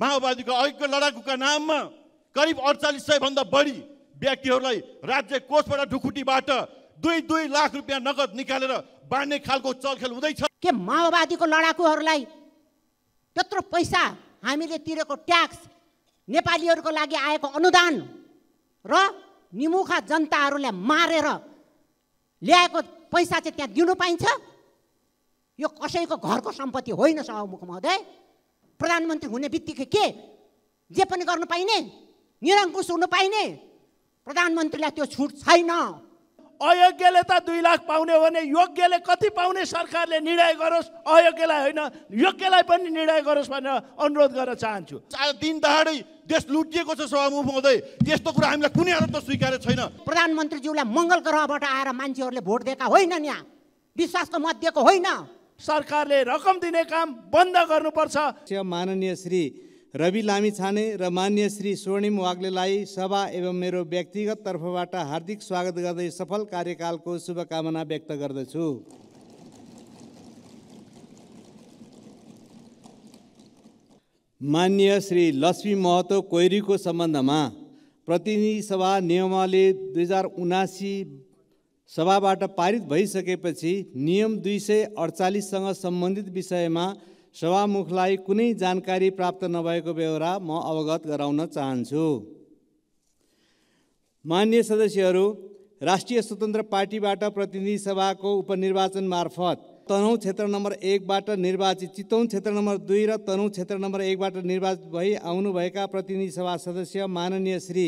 माओवादीको अघिको लडाकुका नाममा करिब अडचालिस सयभन्दा बढी व्यक्तिहरूलाई राज्य कोषबाट ढुकुटीबाट दुई दुई लाख रुपियाँ नगद निकालेर बाँड्ने खालको चलखेल हुँदैछ के माओवादीको लडाकुहरूलाई त्यत्रो पैसा हामीले तिरेको ट्याक्स नेपालीहरूको लागि आएको अनुदान र निमुखा जनताहरूलाई मारेर ल्याएको पैसा चाहिँ त्यहाँ दिनु पाइन्छ यो कसैको घरको सम्पत्ति होइन सभामुख महोदय प्रधानमन्त्री हुने बित्तिकै के जे पनि गर्नु पाइने निरङ्कुश हुनु पाइने प्रधानमन्त्रीलाई त्यो छुट छैन अयोग्यले त दुई लाख पाउने हो भने योग्यले कति पाउने सरकारले निर्णय गरोस् अयोग्यलाई होइन योग्यलाई पनि निर्णय गरोस् भनेर अनुरोध गर्न चाहन्छु आज दिन दाडै देश लुटिएको छ सभामुख हुँदै त्यस्तो कुरा हामीलाई कुनै हालतमा स्वीकार छैन प्रधानमन्त्रीज्यूलाई मङ्गल ग्रहबाट आएर मान्छेहरूले भोट दिएका होइनन् यहाँ विश्वासको मत दिएको होइन सरकारले रकम दिने काम बन्द गर्नुपर्छ माननीय श्री रवि लामी छाने र मान्य श्री स्वर्णिम वाग्लेलाई सभा एवं मेरो व्यक्तिगत तर्फबाट हार्दिक स्वागत गर्दै सफल कार्यकालको शुभकामना व्यक्त गर्दछु मान्य श्री लक्ष्मी महतो कोइरीको सम्बन्धमा प्रतिनिधि सभा नियमावली दुई हजार उनासी सभाबाट पारित भइसकेपछि नियम दुई सय अडचालिससँग सम्बन्धित विषयमा सभामुखलाई कुनै जानकारी प्राप्त नभएको बेहोरा म अवगत गराउन चाहन्छु मान्य सदस्यहरू राष्ट्रिय स्वतन्त्र पार्टीबाट प्रतिनिधि सभाको उपनिर्वाचन मार्फत तनहुँ क्षेत्र नम्बर एकबाट निर्वाचित चितौँ क्षेत्र नम्बर दुई र तनहुँ क्षेत्र नम्बर एकबाट निर्वाचित भई आउनुभएका प्रतिनिधि सभा सदस्य माननीय श्री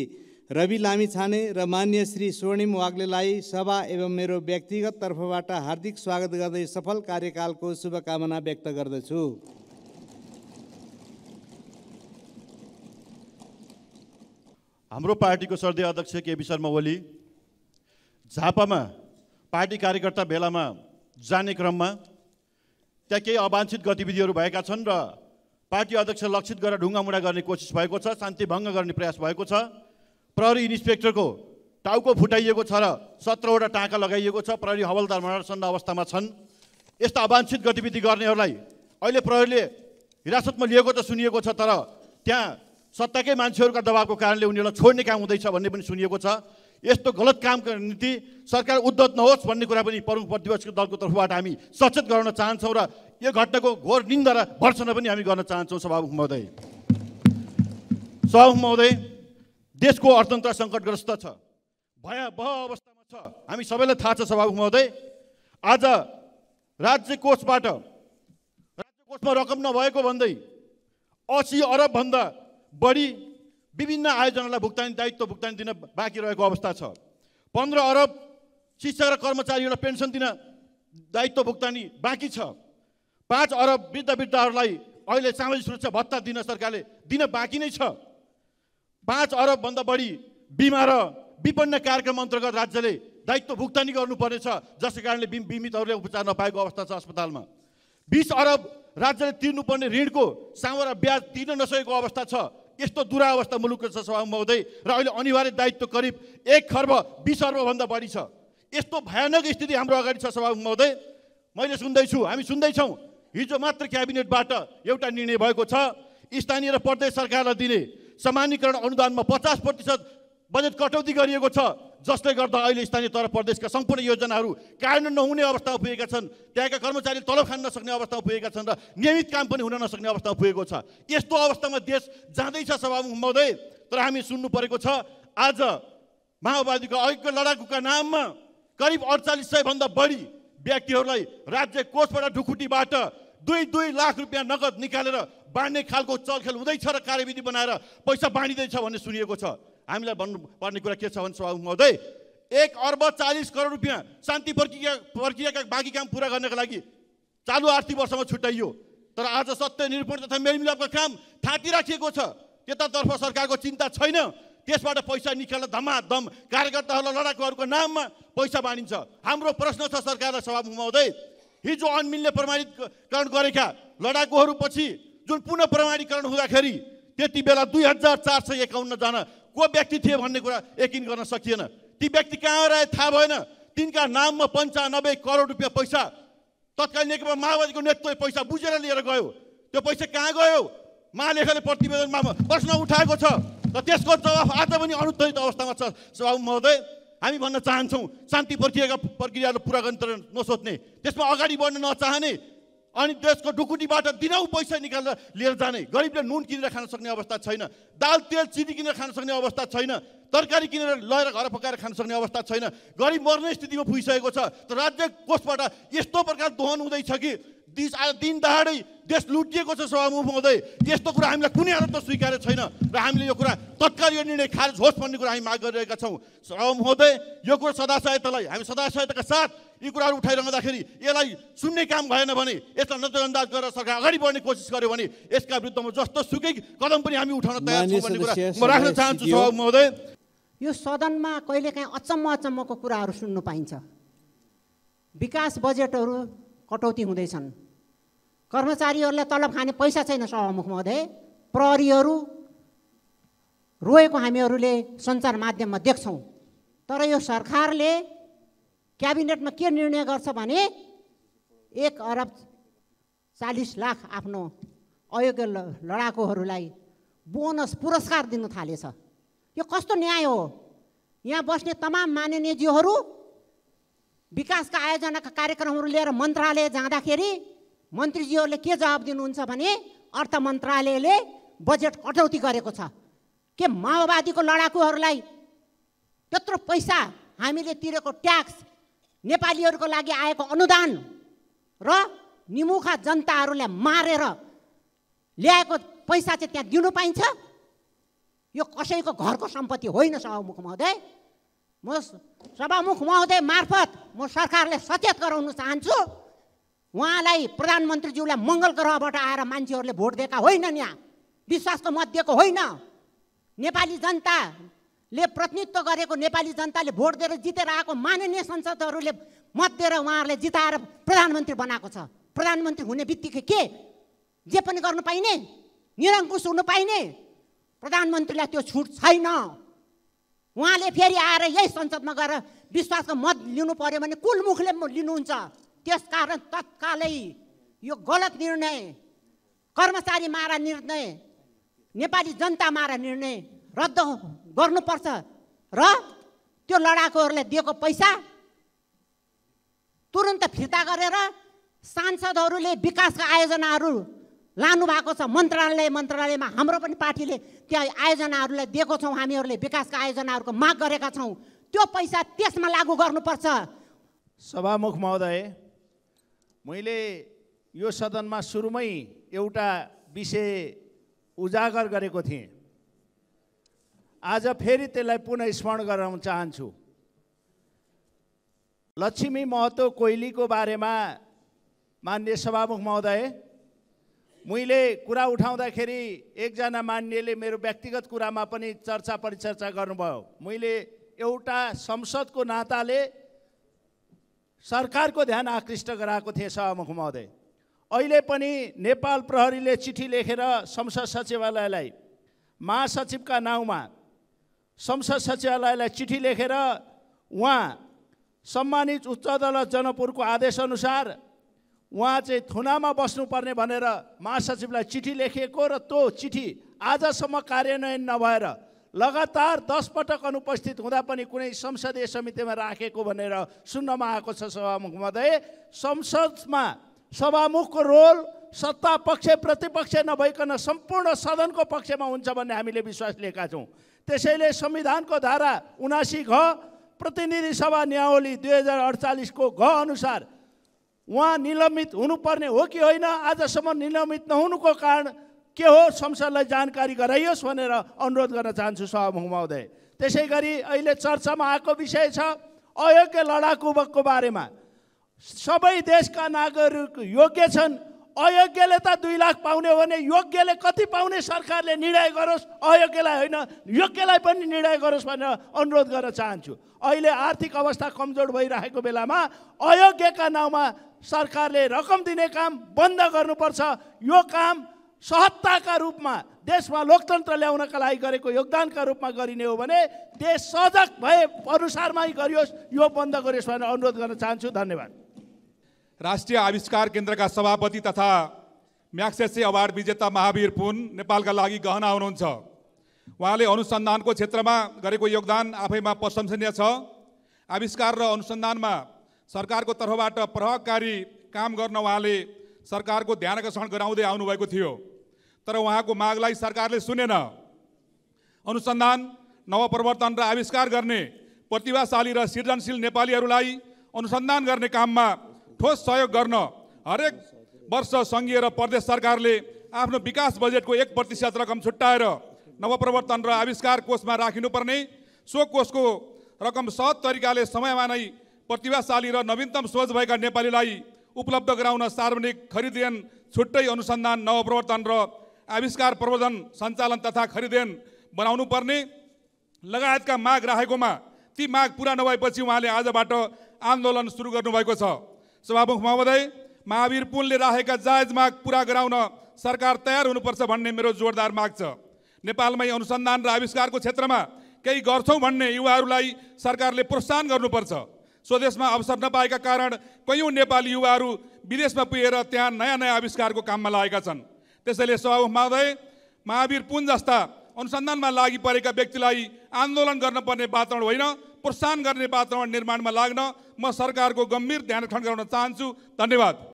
रवि लामिछाने र मान्य श्री स्वर्णिम वाग्लेलाई सभा एवं मेरो व्यक्तिगत तर्फबाट हार्दिक स्वागत गर्दै सफल कार्यकालको शुभकामना व्यक्त गर्दछु हाम्रो पार्टीको सर्दीय अध्यक्ष केपी शर्मा ओली झापामा पार्टी कार्यकर्ता भेलामा जाने क्रममा त्यहाँ केही अवांछित गतिविधिहरू भएका छन् र पार्टी अध्यक्ष लक्षित गरेर ढुङ्गामुढा गर्ने कोसिस भएको छ शान्ति भङ्ग गर्ने प्रयास भएको छ प्रहरी इन्सपेक्टरको टाउको फुटाइएको छ र सत्रवटा टाँका लगाइएको छ प्रहरी हवलदार मरणसन्न अवस्थामा छन् यस्ता अवांछित गतिविधि गर्नेहरूलाई अहिले प्रहरीले हिरासतमा लिएको त सुनिएको छ तर त्यहाँ सत्ताकै मान्छेहरूका दबावको कारणले उनीहरूलाई छोड्ने काम हुँदैछ भन्ने पनि सुनिएको छ यस्तो गलत कामको नीति सरकार उद्धत नहोस् भन्ने कुरा पनि प्रमुख प्रतिपक्षको दलको तर्फबाट हामी सचेत गराउन चाहन्छौँ र यो घटनाको घोर निन्दा र भर्सना पनि हामी गर्न चाहन्छौँ सभामुख महोदय सभामुख महोदय देशको अर्थतन्त्र सङ्कटग्रस्त छ भयावह अवस्थामा छ हामी सबैलाई थाहा छ सभामुख महोदय आज राज्य कोषबाट राज्य कोषमा रकम नभएको भन्दै असी अरबभन्दा बढी विभिन्न आयोजनालाई भुक्तानी दायित्व भुक्तानी दिन बाँकी रहेको अवस्था छ पन्ध्र अरब शिक्षक र कर्मचारीहरूलाई पेन्सन दिन दायित्व भुक्तानी बाँकी छ पाँच अरब वृद्ध वृद्धहरूलाई अहिले सामाजिक सुरक्षा भत्ता दिन सरकारले दिन बाँकी नै छ पाँच अरबभन्दा बढी बिमा र विपन्न कार्यक्रम अन्तर्गत राज्यले दायित्व भुक्तानी गर्नुपर्नेछ जसको कारणले बिम बिमितहरूले उपचार नपाएको अवस्था छ अस्पतालमा बिस अरब राज्यले तिर्नुपर्ने ऋणको सामरा ब्याज तिर्न नसकेको अवस्था छ यस्तो दुरावस्था मुलुकको छ हुँदै महोदय र अहिले अनिवार्य दायित्व करिब एक खर्ब बिस अर्बभन्दा बढी छ यस्तो भयानक स्थिति हाम्रो अगाडि छ सभा महोदय मैले सुन्दैछु हामी सुन्दैछौँ हिजो मात्र क्याबिनेटबाट एउटा निर्णय भएको छ स्थानीय र प्रदेश सरकारलाई दिने सामान्यकरण अनुदानमा पचास प्रतिशत बजेट कटौती गरिएको छ जसले गर्दा अहिले स्थानीय तह प्रदेशका सम्पूर्ण योजनाहरू कार्यान्वयन नहुने अवस्था पुगेका छन् त्यहाँका कर्मचारी तलब खान नसक्ने अवस्थामा पुगेका छन् र नियमित काम पनि हुन नसक्ने अवस्था पुगेको छ यस्तो अवस्थामा देश जाँदैछ सभामुख महोदय तर हामी सुन्नु परेको छ आज माओवादीको अघिको लडाकुका नाममा करिब अडचालिस सयभन्दा बढी व्यक्तिहरूलाई राज्य कोषबाट ढुकुटीबाट दुई दुई लाख रुपियाँ नगद निकालेर बाँड्ने खालको चलखेल हुँदैछ र कार्यविधि बनाएर पैसा बाँडिँदैछ भन्ने सुनिएको छ हामीलाई भन्नुपर्ने कुरा के छ भने सभामुख महोदय एक अर्ब चालिस करोड रुपियाँ शान्ति प्रक्रिया प्रक्रियाका बाँकी काम पुरा गर्नको लागि चालु आर्थिक वर्षमा छुट्याइयो तर आज सत्य निरूपण तथा मेलमिलापको काम थाती राखिएको छ त्यतातर्फ सरकारको चिन्ता छैन त्यसबाट पैसा निकाल्न धमाधम कार्यकर्ताहरूलाई लडाकुहरूको नाममा पैसा बाँडिन्छ हाम्रो प्रश्न छ सरकारलाई सभामुख महोदय हिजो अनमिलले प्रमाणीकरण गरेका लडाकुहरू पछि जुन पुनः प्रमाणीकरण हुँदाखेरि त्यति बेला दुई हजार चार सय एकाउन्नजना को व्यक्ति थिए भन्ने कुरा यकिन गर्न सकिएन ती व्यक्ति कहाँ रहे थाहा भएन तिनका नाममा पन्चानब्बे करोड रुपियाँ पैसा तत्काल नेकपा माओवादीको नेतृत्व पैसा बुझेर लिएर गयो त्यो पैसा कहाँ गयो महालेखाले प्रतिवेदनमा प्रश्न उठाएको छ र त्यसको जवाफ आज पनि अनुत्तरित अवस्थामा छ सभापति महोदय हामी भन्न चाहन्छौँ शान्ति प्रक्रियाका प्रक्रियाहरू पुरा गर्न नसोच्ने त्यसमा अगाडि बढ्न नचाहने अनि देशको ढुकुटीबाट दिनौ पैसा निकालेर लिएर जाने गरिबले नुन किनेर खान सक्ने अवस्था छैन दाल तेल चिनी किनेर खान सक्ने अवस्था छैन तरकारी किनेर लगेर घर पकाएर खान सक्ने अवस्था छैन गरिब मर्ने स्थितिमा पुगिसकेको छ त राज्य कोषबाट यस्तो प्रकार दोहन हुँदैछ कि दिस दिन दहाडै देश लुटिएको छ सभामुख हुँदै यस्तो कुरा हामीलाई कुनै हालतमा स्वीकार्य छैन र हामीले यो कुरा तत्काल यो निर्णय खारेज होस् भन्ने कुरा हामी माग गरिरहेका छौँ सभामुख हुँदै यो कुरा सदा सहायतालाई हामी सदा सहायताका साथ यी कुराहरू उठाइरहँदाखेरि यसलाई सुन्ने काम भएन भने यसलाई नजरअन्दाज गरेर सरकार अगाडि बढ्ने कोसिस गर्यो भने यसका विरुद्धमा जस्तो सुकै कदम पनि हामी उठाउन तयार छौँ भन्ने कुरा म राख्न चाहन्छु महोदय यो सदनमा कहिलेकाहीँ अचम्म अचम्मको कुराहरू सुन्नु पाइन्छ विकास बजेटहरू कटौती हुँदैछन् कर्मचारीहरूलाई तलब खाने पैसा छैन सभामुख महोदय प्रहरीहरू रोएको हामीहरूले सञ्चार माध्यममा देख्छौँ तर यो सरकारले क्याबिनेटमा के निर्णय गर्छ भने एक अरब चालिस लाख आफ्नो अयोग्य लडाकुहरूलाई बोनस पुरस्कार दिनु थालेछ यो कस्तो न्याय हो यहाँ बस्ने तमाम माननीयज्यूहरू विकासका आयोजनाका कार्यक्रमहरू लिएर मन्त्रालय जाँदाखेरि मन्त्रीज्यूहरूले के जवाब दिनुहुन्छ भने अर्थ मन्त्रालयले बजेट कटौती गरेको छ के माओवादीको लडाकुहरूलाई त्यत्रो पैसा हामीले तिरेको ट्याक्स नेपालीहरूको लागि आएको अनुदान र निमुखा जनताहरूलाई मारेर ल्याएको पैसा चाहिँ त्यहाँ दिनु पाइन्छ यो कसैको घरको सम्पत्ति होइन सभामुख महोदय म सभामुख महोदय मार्फत म सरकारले सचेत गराउन चाहन्छु उहाँलाई प्रधानमन्त्रीज्यूलाई मङ्गल ग्रहबाट आएर मान्छेहरूले भोट दिएका होइनन् यहाँ विश्वासको मत दिएको होइन नेपाली जनता ले प्रतिनिधित्व गरेको नेपाली जनताले भोट दिएर जितेर आएको माननीय संसदहरूले मत दिएर उहाँहरूले जिताएर प्रधानमन्त्री बनाएको छ प्रधानमन्त्री हुने बित्तिकै के जे पनि गर्नु पाइने निरङ्कुश हुनु पाइने प्रधानमन्त्रीलाई त्यो छुट छैन उहाँले फेरि आएर यही संसदमा गएर विश्वासको मत लिनु पऱ्यो भने कुल मुखले लिनुहुन्छ त्यस कारण तत्कालै यो गलत निर्णय कर्मचारी मारा निर्णय नेपाली जनता मारा निर्णय रद्द गर्नुपर्छ र त्यो लडाकुहरूले दिएको पैसा तुरन्त फिर्ता गरेर सांसदहरूले विकासका आयोजनाहरू लानुभएको छ मन्त्रालय मन्त्रालयमा हाम्रो पनि पार्टीले त्यहाँ आयोजनाहरूलाई दिएको छौँ हामीहरूले विकासका आयोजनाहरूको माग गरेका छौँ त्यो पैसा त्यसमा लागु गर्नुपर्छ सभामुख महोदय मैले यो सदनमा सुरुमै एउटा विषय उजागर गरेको थिएँ आज फेरि त्यसलाई पुनः स्मरण गराउन चाहन्छु लक्ष्मी महतो कोइलीको बारेमा मान्य सभामुख महोदय मैले कुरा उठाउँदाखेरि एकजना मान्यले मेरो व्यक्तिगत कुरामा पनि चर्चा परिचर्चा गर्नुभयो मैले एउटा संसदको नाताले सरकारको ध्यान आकृष्ट गराएको थिएँ सभामुख महोदय अहिले पनि नेपाल प्रहरीले चिठी लेखेर संसद सचिवालयलाई महासचिवका नाउँमा संसद सचिवालयलाई चिठी लेखेर उहाँ सम्मानित उच्च अदालत जनकपुरको आदेशअनुसार उहाँ चाहिँ थुनामा बस्नुपर्ने भनेर महासचिवलाई चिठी लेखिएको र त्यो चिठी आजसम्म कार्यान्वयन नभएर लगातार दस पटक अनुपस्थित हुँदा पनि कुनै संसदीय समितिमा राखेको भनेर रा। सुन्नमा आएको छ सभामुख महोदय संसदमा सभामुखको रोल सत्ता पक्ष प्रतिपक्ष नभइकन सम्पूर्ण सदनको पक्षमा हुन्छ भन्ने हामीले विश्वास लिएका छौँ त्यसैले संविधानको धारा उनासी घ प्रतिनिधि सभा न्यावली दुई हजार अडचालिसको घ अनुसार उहाँ निलम्बित हुनुपर्ने हो कि होइन आजसम्म निलम्बित नहुनुको कारण के हो संसदलाई जानकारी गराइयोस् भनेर अनुरोध गर्न चाहन्छु महोदय त्यसै गरी अहिले चर्चामा आएको विषय छ अयोग्य लडाकुको बारेमा सबै देशका नागरिक योग्य छन् अयोग्यले त दुई लाख पाउने हो भने योग्यले कति पाउने सरकारले निर्णय गरोस् अयोग्यलाई होइन योग्यलाई पनि निर्णय गरोस् भनेर अनुरोध गर्न चाहन्छु अहिले आर्थिक अवस्था कमजोर भइरहेको बेलामा अयोग्यका नाउँमा सरकारले रकम दिने काम बन्द गर्नुपर्छ यो काम सहत्ताका रूपमा देशमा लोकतन्त्र ल्याउनका लागि गरेको योगदानका रूपमा गरिने हो भने देश सजग भए अनुसारमै गरियोस् यो बन्द गरियोस् भनेर अनुरोध गर्न चाहन्छु धन्यवाद राष्ट्रिय आविष्कार केन्द्रका सभापति तथा म्याक्सेसे अवार्ड विजेता महावीर पुन नेपालका लागि गहना हुनुहुन्छ उहाँले अनुसन्धानको क्षेत्रमा गरेको योगदान आफैमा प्रशंसनीय छ आविष्कार र अनुसन्धानमा सरकारको तर्फबाट प्रभावकारी काम गर्न उहाँले सरकारको ध्यान आकर्षण गराउँदै आउनुभएको थियो तर उहाँको मागलाई सरकारले सुनेन अनुसन्धान नवप्रवर्तन र आविष्कार गर्ने प्रतिभाशाली र सृजनशील नेपालीहरूलाई अनुसन्धान गर्ने काममा ठोस सहयोग गर्न हरेक वर्ष सङ्घीय र प्रदेश सरकारले आफ्नो विकास बजेटको एक प्रतिशत रकम छुट्याएर नवप्रवर्तन र आविष्कार कोषमा राखिनुपर्ने सो कोषको रकम सहज तरिकाले समयमा नै प्रतिभाशाली र नवीनतम सोच भएका नेपालीलाई उपलब्ध गराउन सार्वजनिक खरिदेन छुट्टै अनुसन्धान नवप्रवर्तन र आविष्कार प्रवर्धन सञ्चालन तथा खरिदेन पर्ने लगायतका माग राखेकोमा ती माग पुरा नभएपछि उहाँले आजबाट आन्दोलन सुरु गर्नुभएको छ सभामुख महोदय महावीर पुलले राखेका जायज माग पुरा गराउन सरकार तयार हुनुपर्छ भन्ने मेरो जोरदार माग छ नेपालमै अनुसन्धान र आविष्कारको क्षेत्रमा केही गर्छौँ भन्ने युवाहरूलाई सरकारले प्रोत्साहन गर्नुपर्छ स्वदेशमा अवसर नपाएका कारण कैयौँ नेपाली युवाहरू विदेशमा पुगेर त्यहाँ नयाँ नयाँ आविष्कारको काममा लागेका छन् त्यसैले सभामुख महोदय महावीर पुन जस्ता अनुसन्धानमा लागि परेका व्यक्तिलाई आन्दोलन गर्न पर्ने वातावरण होइन प्रोत्साहन गर्ने वातावरण निर्माणमा लाग्न म सरकारको गम्भीर ध्यान खण्ड गराउन चाहन्छु धन्यवाद